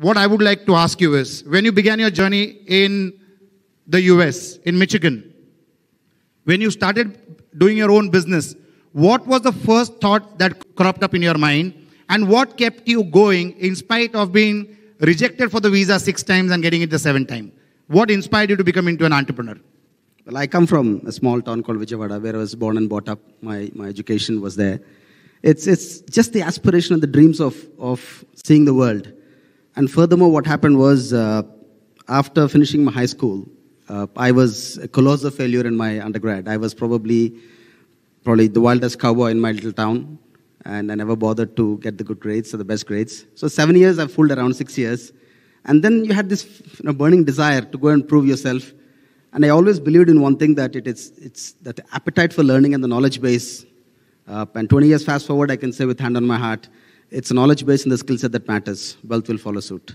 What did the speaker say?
what I would like to ask you is when you began your journey in the US, in Michigan, when you started doing your own business, what was the first thought that cropped up in your mind? And what kept you going in spite of being rejected for the visa six times and getting it the seventh time? What inspired you to become into an entrepreneur? Well, I come from a small town called Vijayawada where I was born and brought up. My, my education was there. It's, it's just the aspiration and the dreams of, of seeing the world and furthermore, what happened was uh, after finishing my high school, uh, I was a colossal failure in my undergrad. I was probably probably the wildest cowboy in my little town, and I never bothered to get the good grades or the best grades. So seven years, I fooled around six years, and then you had this you know, burning desire to go and prove yourself. And I always believed in one thing that it is it's that the appetite for learning and the knowledge base. Uh, and 20 years fast forward, I can say with hand on my heart, it's knowledge base and the skill set that matters. Wealth will follow suit.